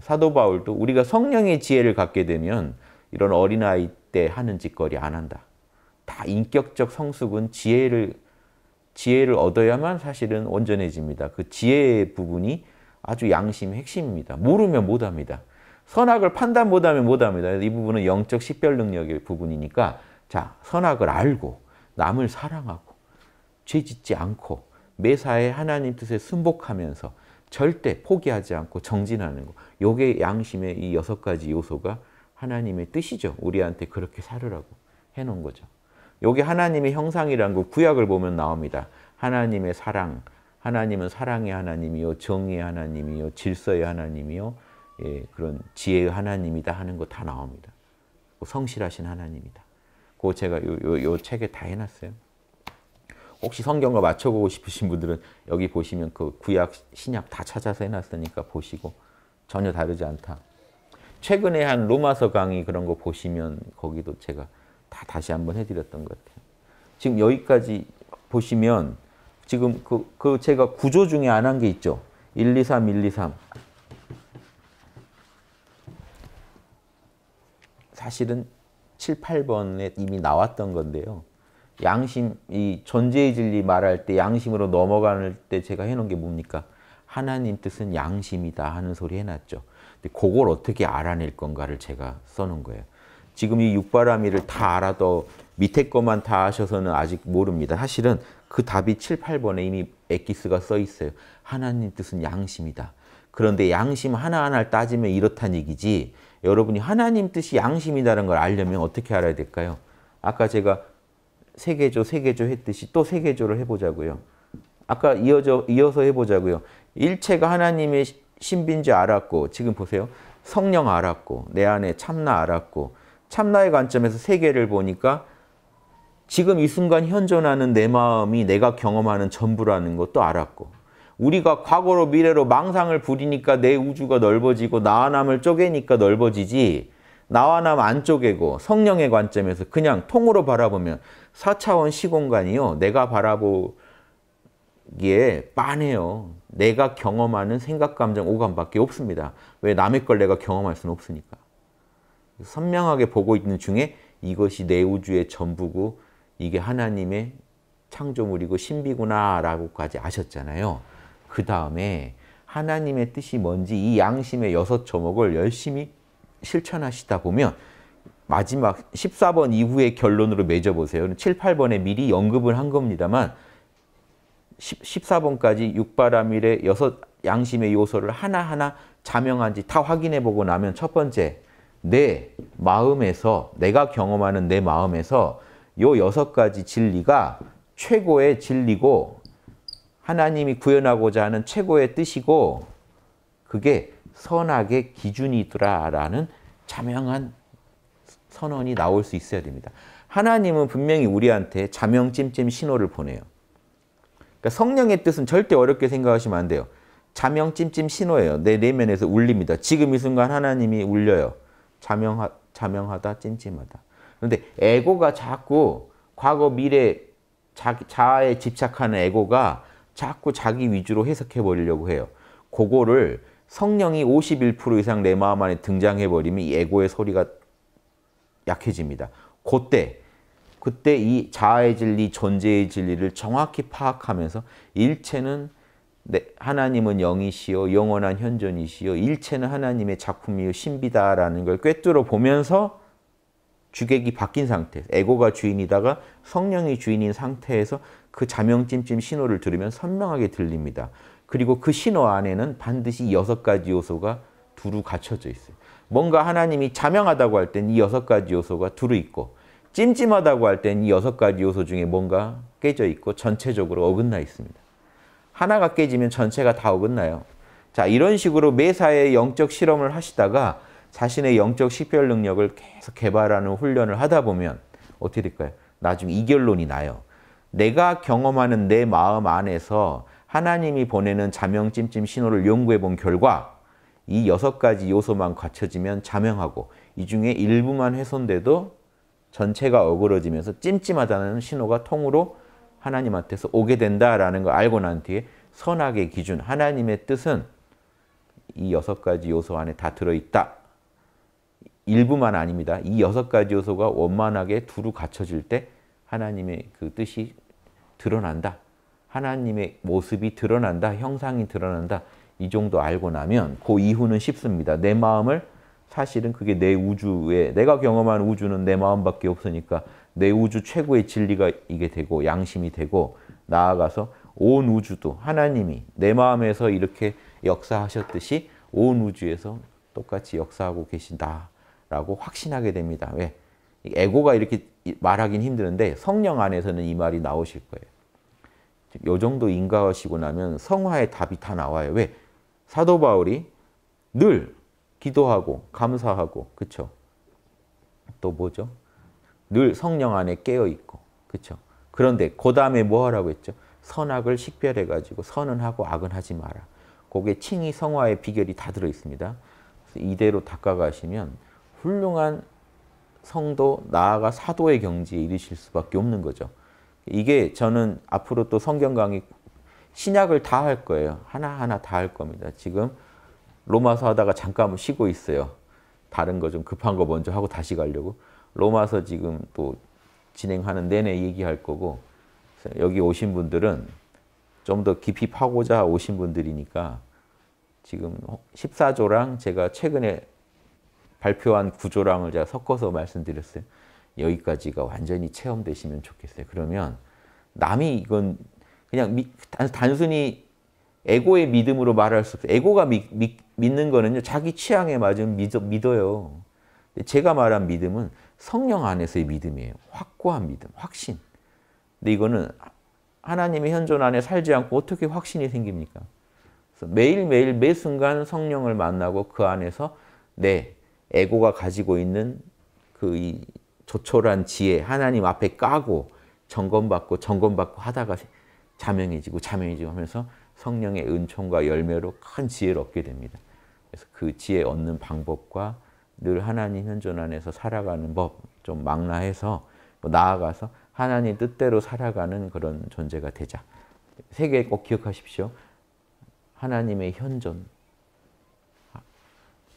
사도 바울도 우리가 성령의 지혜를 갖게 되면 이런 어린아이 때 하는 짓거리 안 한다. 다 인격적 성숙은 지혜를 지혜를 얻어야만 사실은 온전해집니다. 그 지혜의 부분이 아주 양심의 핵심입니다. 모르면 못합니다. 선악을 판단 못하면 못합니다. 이 부분은 영적 식별 능력의 부분이니까 자 선악을 알고 남을 사랑하고 죄 짓지 않고 매사에 하나님 뜻에 순복하면서 절대 포기하지 않고 정진하는 것. 요게 양심의 이 여섯 가지 요소가 하나님의 뜻이죠. 우리한테 그렇게 살으라고 해놓은 거죠. 요게 하나님의 형상이라는 거 구약을 보면 나옵니다. 하나님의 사랑. 하나님은 사랑의 하나님이요. 정의의 하나님이요. 질서의 하나님이요. 예, 그런 지혜의 하나님이다 하는 거 다 나옵니다. 성실하신 하나님이다. 그 제가 요, 요, 요 책에 다 해놨어요. 혹시 성경을 맞춰보고 싶으신 분들은 여기 보시면 그 구약, 신약 다 찾아서 해놨으니까 보시고 전혀 다르지 않다. 최근에 한 로마서 강의 그런 거 보시면 거기도 제가 다 다시 한번 해드렸던 것 같아요. 지금 여기까지 보시면 지금 그, 그 제가 구조 중에 안 한 게 있죠. 1, 2, 3, 1, 2, 3. 사실은 7, 8번에 이미 나왔던 건데요. 양심, 이 존재의 진리 말할 때 양심으로 넘어갈 때 제가 해놓은 게 뭡니까? 하나님 뜻은 양심이다 하는 소리 해놨죠. 근데 그걸 어떻게 알아낼 건가를 제가 써놓은 거예요. 지금 이 육바라미를 다 알아도 밑에 것만 다아셔서는 아직 모릅니다. 사실은 그 답이 7, 8번에 이미 엑기스가 써 있어요. 하나님 뜻은 양심이다. 그런데 양심 하나하나를 따지면 이렇다는 얘기지 여러분이 하나님 뜻이 양심이라는 걸 알려면 어떻게 알아야 될까요? 아까 제가 세계조세계조 했듯이 또세계조를 해보자고요. 아까 이어져, 이어서 해보자고요. 일체가 하나님의 신비인지 알았고 지금 보세요. 성령 알았고 내 안에 참나 알았고 참나의 관점에서 세계를 보니까 지금 이 순간 현존하는 내 마음이 내가 경험하는 전부라는 것도 알았고 우리가 과거로 미래로 망상을 부리니까 내 우주가 넓어지고 나 남을 쪼개니까 넓어지지 나와 남 안쪽이고 성령의 관점에서 그냥 통으로 바라보면 4차원 시공간이요. 내가 바라보기에 빤해요. 내가 경험하는 생각, 감정, 오감밖에 없습니다. 왜 남의 걸 내가 경험할 수는 없으니까. 선명하게 보고 있는 중에 이것이 내 우주의 전부고 이게 하나님의 창조물이고 신비구나라고까지 아셨잖아요. 그 다음에 하나님의 뜻이 뭔지 이 양심의 여섯 조목을 열심히 실천하시다 보면 마지막 14번 이후의 결론으로 맺어보세요. 7, 8번에 미리 언급을 한 겁니다만 14번까지 육바라밀의 여섯 양심의 요소를 하나하나 자명한지 다 확인해보고 나면 첫 번째, 내 마음에서, 내가 경험하는 내 마음에서 요 여섯 가지 진리가 최고의 진리고 하나님이 구현하고자 하는 최고의 뜻이고 그게 선악의 기준이더라라는 자명한 선언이 나올 수 있어야 됩니다. 하나님은 분명히 우리한테 자명 찜찜 신호를 보내요. 그러니까 성령의 뜻은 절대 어렵게 생각하시면 안 돼요. 자명 찜찜 신호예요. 내 내면에서 울립니다. 지금 이 순간 하나님이 울려요. 자명하, 자명하다 찜찜하다. 그런데 에고가 자꾸 과거 미래 자, 자아에 집착하는 에고가 자꾸 자기 위주로 해석해 버리려고 해요. 그거를 성령이 51% 이상 내 마음 안에 등장해버리면 이 에고의 소리가 약해집니다. 그때 그때 이 자아의 진리, 존재의 진리를 정확히 파악하면서 일체는 네, 하나님은 영이시요 영원한 현존이시요 일체는 하나님의 작품이요 신비다라는 걸 꿰뚫어 보면서 주객이 바뀐 상태, 에고가 주인이다가 성령이 주인인 상태에서 그 자명찜찜 신호를 들으면 선명하게 들립니다. 그리고 그 신호 안에는 반드시 여섯 가지 요소가 두루 갖춰져 있어요. 뭔가 하나님이 자명하다고 할 땐 이 여섯 가지 요소가 두루 있고 찜찜하다고 할 땐 이 여섯 가지 요소 중에 뭔가 깨져 있고 전체적으로 어긋나 있습니다. 하나가 깨지면 전체가 다 어긋나요. 자, 이런 식으로 매사에 영적 실험을 하시다가 자신의 영적 식별 능력을 계속 개발하는 훈련을 하다 보면 어떻게 될까요? 나중에 이 결론이 나요. 내가 경험하는 내 마음 안에서 하나님이 보내는 자명찜찜 신호를 연구해 본 결과 이 여섯 가지 요소만 갖춰지면 자명하고 이 중에 일부만 훼손돼도 전체가 어그러지면서 찜찜하다는 신호가 통으로 하나님한테서 오게 된다라는 걸 알고 난 뒤에 선악의 기준, 하나님의 뜻은 이 여섯 가지 요소 안에 다 들어있다. 일부만 아닙니다. 이 여섯 가지 요소가 원만하게 두루 갖춰질 때 하나님의 그 뜻이 드러난다. 하나님의 모습이 드러난다, 형상이 드러난다 이 정도 알고 나면 그 이후는 쉽습니다. 내 마음을 사실은 그게 내 우주에 내가 경험한 우주는 내 마음밖에 없으니까 내 우주 최고의 진리가 이게 되고 양심이 되고 나아가서 온 우주도 하나님이 내 마음에서 이렇게 역사하셨듯이 온 우주에서 똑같이 역사하고 계신다라고 확신하게 됩니다. 왜? 에고가 이렇게 말하긴 힘드는데 성령 안에서는 이 말이 나오실 거예요. 요 정도 인가하시고 나면 성화의 답이 다 나와요. 왜? 사도 바울이 늘 기도하고 감사하고 그쵸? 또 뭐죠? 늘 성령 안에 깨어 있고 그쵸? 그런데 그 다음에 뭐 하라고 했죠? 선악을 식별해 가지고 선은 하고 악은 하지 마라. 거기 칭의 성화의 비결이 다 들어 있습니다. 이대로 닦아가시면 훌륭한 성도 나아가 사도의 경지에 이르실 수밖에 없는 거죠. 이게 저는 앞으로 또 성경 강의 신약을 다 할 거예요. 하나하나 다 할 겁니다. 지금 로마서 하다가 잠깐 쉬고 있어요. 다른 거 좀 급한 거 먼저 하고 다시 가려고. 로마서 지금 또 진행하는 내내 얘기할 거고 여기 오신 분들은 좀 더 깊이 파고자 오신 분들이니까 지금 14조랑 제가 최근에 발표한 구조랑을 제가 섞어서 말씀드렸어요. 여기까지가 완전히 체험되시면 좋겠어요. 그러면 남이 이건 그냥 미, 단순히 에고의 믿음으로 말할 수 없어요. 에고가 미, 미, 믿는 거는요. 자기 취향에 맞으면 믿어, 요 제가 말한 믿음은 성령 안에서의 믿음이에요. 확고한 믿음, 확신. 근데 이거는 하나님의 현존 안에 살지 않고 어떻게 확신이 생깁니까? 매일매일 매 순간 성령을 만나고 그 안에서 내 에고가 가지고 있는 그 조촐한 지혜 하나님 앞에 까고 점검받고 점검받고 하다가 자명해지고 자명해지고 하면서 성령의 은총과 열매로 큰 지혜를 얻게 됩니다. 그래서 그 지혜 얻는 방법과 늘 하나님 현존 안에서 살아가는 법 좀 망라해서 뭐 나아가서 하나님 뜻대로 살아가는 그런 존재가 되자. 세개꼭 기억하십시오. 하나님의 현존.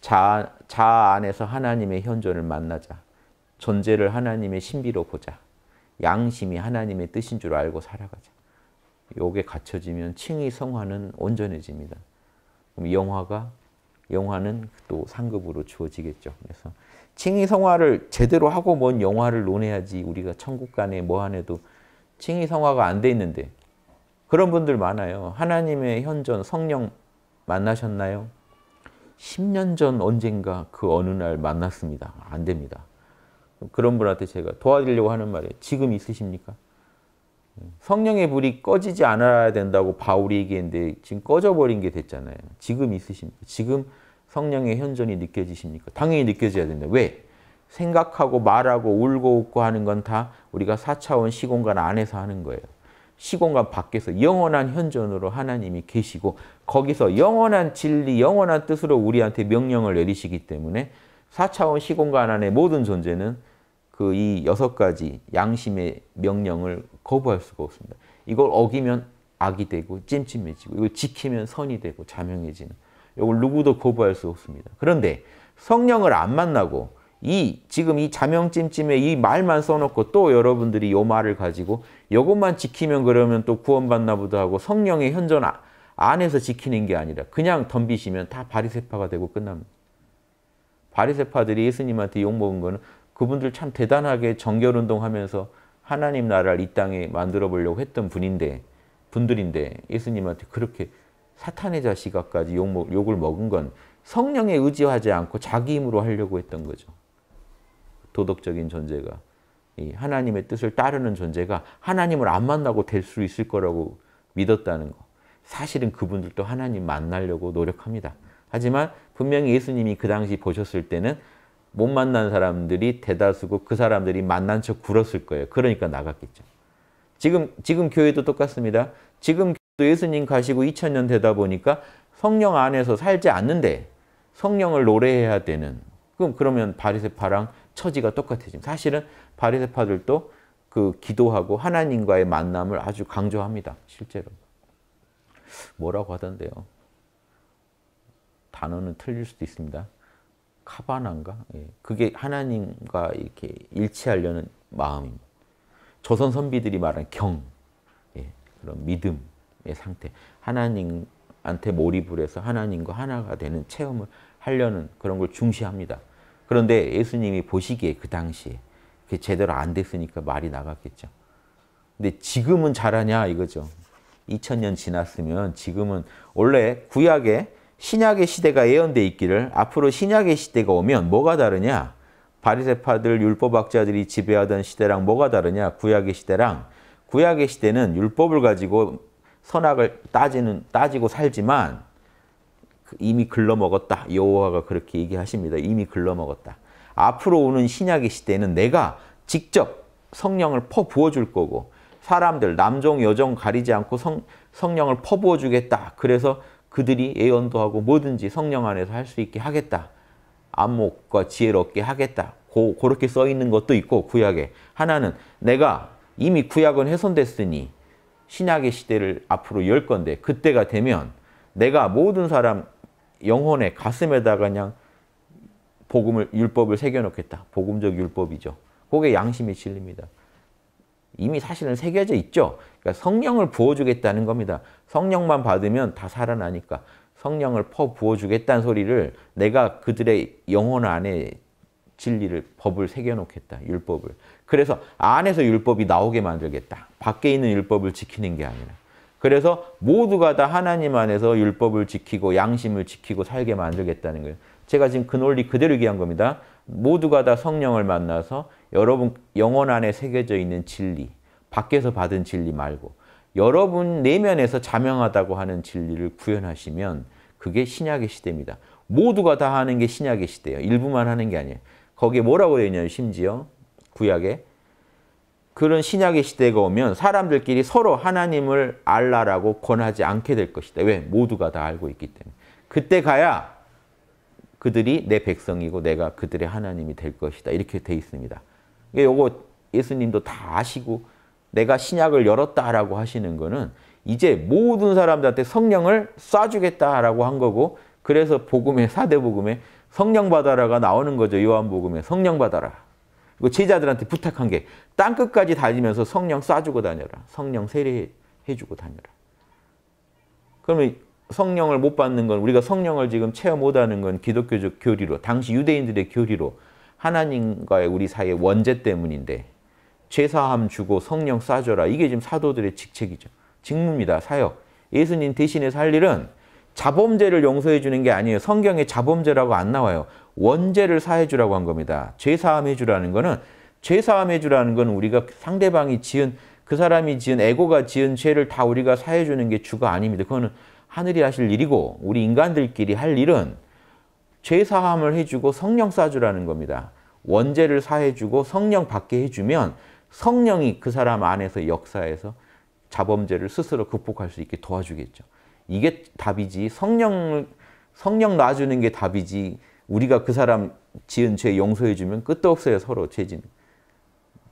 자, 자 안에서 하나님의 현존을 만나자. 존재를 하나님의 신비로 보자. 양심이 하나님의 뜻인 줄 알고 살아가자. 요게 갖춰지면 칭의 성화는 온전해집니다. 그럼 영화가 영화는 또 상급으로 주어지겠죠. 그래서 칭의 성화를 제대로 하고 뭔 영화를 논해야지 우리가 천국 간에 뭐 안에도 칭의 성화가 안 돼 있는데 그런 분들 많아요. 하나님의 현존 성령 만나셨나요? 10년 전 언젠가 그 어느 날 만났습니다. 안 됩니다. 그런 분한테 제가 도와드리려고 하는 말에 지금 있으십니까? 성령의 불이 꺼지지 않아야 된다고 바울이 얘기했는데 지금 꺼져버린 게 됐잖아요. 지금 있으십니까? 지금 성령의 현존이 느껴지십니까? 당연히 느껴져야 된다. 왜? 생각하고 말하고 울고 웃고 하는 건 다 우리가 4차원 시공간 안에서 하는 거예요. 시공간 밖에서 영원한 현존으로 하나님이 계시고 거기서 영원한 진리, 영원한 뜻으로 우리한테 명령을 내리시기 때문에 4차원 시공간 안에 모든 존재는 그이 여섯 가지 양심의 명령을 거부할 수가 없습니다. 이걸 어기면 악이 되고 찜찜해지고 이걸 지키면 선이 되고 자명해지는 이걸 누구도 거부할 수 없습니다. 그런데 성령을 안 만나고 이 지금 이 자명찜찜에 이 말만 써놓고 또 여러분들이 요 말을 가지고 요것만 지키면 그러면 또 구원받나 보다 하고 성령의 현존 아, 안에서 지키는 게 아니라 그냥 덤비시면 다 바리세파가 되고 끝납니다. 바리세파들이 예수님한테 욕먹은 거는 그분들 참 대단하게 정결 운동하면서 하나님 나라를 이 땅에 만들어 보려고 했던 분인데 분들인데 예수님한테 그렇게 사탄의 자식아까지 욕, 욕을 먹은 건 성령에 의지하지 않고 자기 힘으로 하려고 했던 거죠. 도덕적인 존재가 하나님의 뜻을 따르는 존재가 하나님을 안 만나고 될 수 있을 거라고 믿었다는 거. 사실은 그분들도 하나님 만나려고 노력합니다. 하지만 분명히 예수님이 그 당시 보셨을 때는 못 만난 사람들이 대다수고 그 사람들이 만난 척 굴었을 거예요. 그러니까 나갔겠죠. 지금 지금 교회도 똑같습니다. 지금 예수님 가시고 2000년 되다 보니까 성령 안에서 살지 않는데 성령을 노래해야 되는 그럼 그러면 바리새파랑 처지가 똑같아지 사실은 바리새파들도 그 기도하고 하나님과의 만남을 아주 강조합니다. 실제로. 뭐라고 하던데요. 단어는 틀릴 수도 있습니다. 카바나인가? 예. 그게 하나님과 이렇게 일치하려는 마음입니다. 조선 선비들이 말한 경, 예. 그런 믿음의 상태, 하나님한테 몰입을 해서 하나님과 하나가 되는 체험을 하려는 그런 걸 중시합니다. 그런데 예수님이 보시기에 그 당시에 그게 제대로 안 됐으니까 말이 나갔겠죠. 근데 지금은 잘하냐 이거죠. 2 0년 0 0 지났으면 지금은 원래 구약에 신약의 시대가 예언되어 있기를 앞으로 신약의 시대가 오면 뭐가 다르냐? 바리새파들 율법학자들이 지배하던 시대랑 뭐가 다르냐? 구약의 시대랑 구약의 시대는 율법을 가지고 선악을 따지는 따지고 살지만 그 이미 글러먹었다. 여호와가 그렇게 얘기하십니다. 이미 글러먹었다. 앞으로 오는 신약의 시대는 내가 직접 성령을 퍼부어 줄 거고 사람들 남종 여종 가리지 않고 성, 성령을 퍼부어 주겠다. 그래서 그들이 예언도 하고 뭐든지 성령 안에서 할 수 있게 하겠다. 안목과 지혜를 게 하겠다. 고, 그렇게 써 있는 것도 있고 구약에. 하나는 내가 이미 구약은 훼손됐으니 신약의 시대를 앞으로 열 건데 그때가 되면 내가 모든 사람 영혼의 가슴에다가 그냥 복음을 율법을 새겨 놓겠다. 복음적 율법이죠. 그게 양심의 진리입니다. 이미 사실은 새겨져 있죠. 그러니까 성령을 부어주겠다는 겁니다. 성령만 받으면 다 살아나니까 성령을 퍼 부어주겠다는 소리를 내가 그들의 영혼 안에 진리를 법을 새겨놓겠다 율법을 그래서 안에서 율법이 나오게 만들겠다 밖에 있는 율법을 지키는 게 아니라 그래서 모두가 다 하나님 안에서 율법을 지키고 양심을 지키고 살게 만들겠다는 거예요 제가 지금 그 논리 그대로 얘기한 겁니다 모두가 다 성령을 만나서 여러분 영혼 안에 새겨져 있는 진리, 밖에서 받은 진리 말고 여러분 내면에서 자명하다고 하는 진리를 구현하시면 그게 신약의 시대입니다. 모두가 다 하는 게 신약의 시대예요. 일부만 하는 게 아니에요. 거기에 뭐라고 되냐면 심지어 구약에 그런 신약의 시대가 오면 사람들끼리 서로 하나님을 알라라고 권하지 않게 될 것이다. 왜? 모두가 다 알고 있기 때문에. 그때 가야 그들이 내 백성이고 내가 그들의 하나님이 될 것이다. 이렇게 돼 있습니다. 이게 요거 예수님도 다 아시고 내가 신약을 열었다라고 하시는 거는 이제 모든 사람들한테 성령을 쏴주겠다라고 한 거고 그래서 복음의 사대 복음에 성령 받아라가 나오는 거죠. 요한복음에 성령 받아라. 그 제자들한테 부탁한 게 땅끝까지 다니면서 성령 쏴주고 다녀라. 성령 세례해주고 다녀라. 그러면 성령을 못 받는 건 우리가 성령을 지금 체험 못하는 건 기독교적 교리로 당시 유대인들의 교리로 하나님과의 우리 사이의 원죄 때문인데 죄사함 주고 성령 쏴줘라. 이게 지금 사도들의 직책이죠. 직무입니다. 사역. 예수님 대신에살 일은 자범죄를 용서해 주는 게 아니에요. 성경에 자범죄라고 안 나와요. 원죄를 사해 주라고 한 겁니다. 죄사함해 주라는 거는 죄사함해 주라는 건 우리가 상대방이 지은 그 사람이 지은 에고가 지은 죄를 다 우리가 사해 주는 게 주가 아닙니다. 그거는 하늘이 하실 일이고 우리 인간들끼리 할 일은 죄사함을 해주고 성령 쏴주라는 겁니다. 원죄를 사해주고 성령 받게 해주면 성령이 그 사람 안에서 역사에서 자범죄를 스스로 극복할 수 있게 도와주겠죠. 이게 답이지 성령 성령 놔주는 게 답이지 우리가 그 사람 지은 죄 용서해주면 끝도 없어요 서로 죄진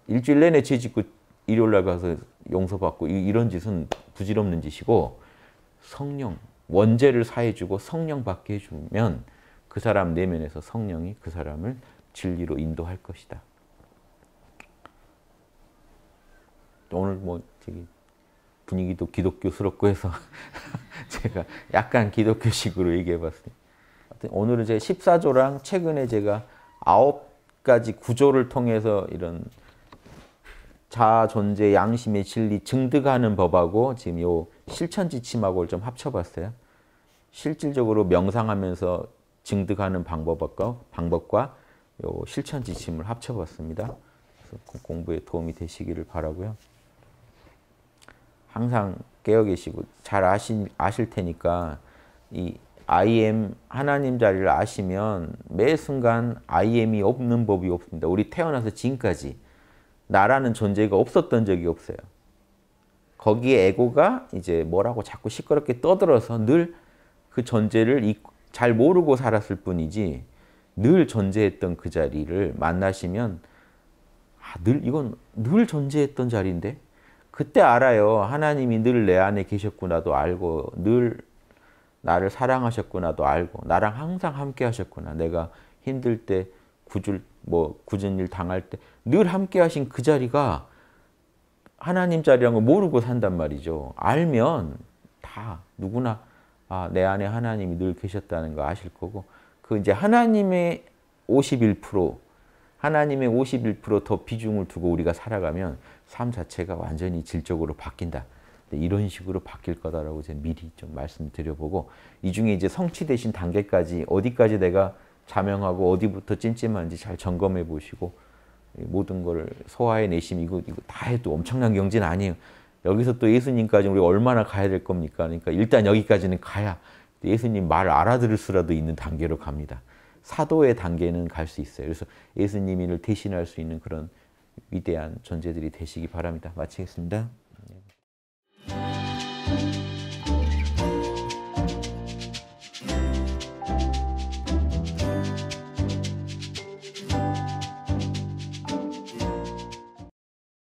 일주일 내내 죄 짓고 일요일날 가서 용서받고 이런 짓은 부질없는 짓이고 성령 원죄를 사해주고 성령 받게 해주면 그 사람 내면에서 성령이 그 사람을 진리로 인도할 것이다. 오늘 뭐 되게 분위기도 기독교스럽고 해서 (laughs) 제가 약간 기독교식으로 얘기해봤어요. 오늘은 제 14조랑 최근에 제가 9가지 구조를 통해서 이런 자아 존재 양심의 진리 증득하는 법하고 지금 요 실천 지침하고좀 합쳐봤어요. 실질적으로 명상하면서 증득하는 방법과, 방법과 실천 지침을 합쳐봤습니다. 그 공부에 도움이 되시기를 바라고요. 항상 깨어 계시고 잘 아시, 아실 테니까 이 I am 하나님 자리를 아시면 매 순간 I am이 없는 법이 없습니다. 우리 태어나서 지금까지 나라는 존재가 없었던 적이 없어요. 거기에 에고가 이제 뭐라고 자꾸 시끄럽게 떠들어서 늘 그 존재를 잘 모르고 살았을 뿐이지 늘 존재했던 그 자리를 만나시면 아, 늘 이건 늘 존재했던 자리인데 그때 알아요. 하나님이 늘 내 안에 계셨구나도 알고 늘 나를 사랑하셨구나도 알고 나랑 항상 함께 하셨구나. 내가 힘들 때 굳을 뭐 굳은 일 당할 때 늘 함께 하신 그 자리가 하나님 자리라는 걸 모르고 산단 말이죠. 알면 다 누구나 아, 내 안에 하나님이 늘 계셨다는 거 아실 거고 그 이제 하나님의 51% 하나님의 51%더 비중을 두고 우리가 살아가면 삶 자체가 완전히 질적으로 바뀐다. 이런 식으로 바뀔 거다라고 제가 미리 좀 말씀드려보고 이 중에 이제 성취되신 단계까지 어디까지 내가 자명하고 어디부터 찜찜한지 잘 점검해 보시고 모든 걸 소화해내심 이거 이거 다 해도 엄청난 경지는 아니에요. 여기서 또 예수님까지 우리 얼마나 가야 될 겁니까? 그러니까 일단 여기까지는 가야 예수님 말을 알아들을 수라도 있는 단계로 갑니다. 사도의 단계는 갈 수 있어요. 그래서 예수님을 대신할 수 있는 그런 위대한 존재들이 되시기 바랍니다. 마치겠습니다.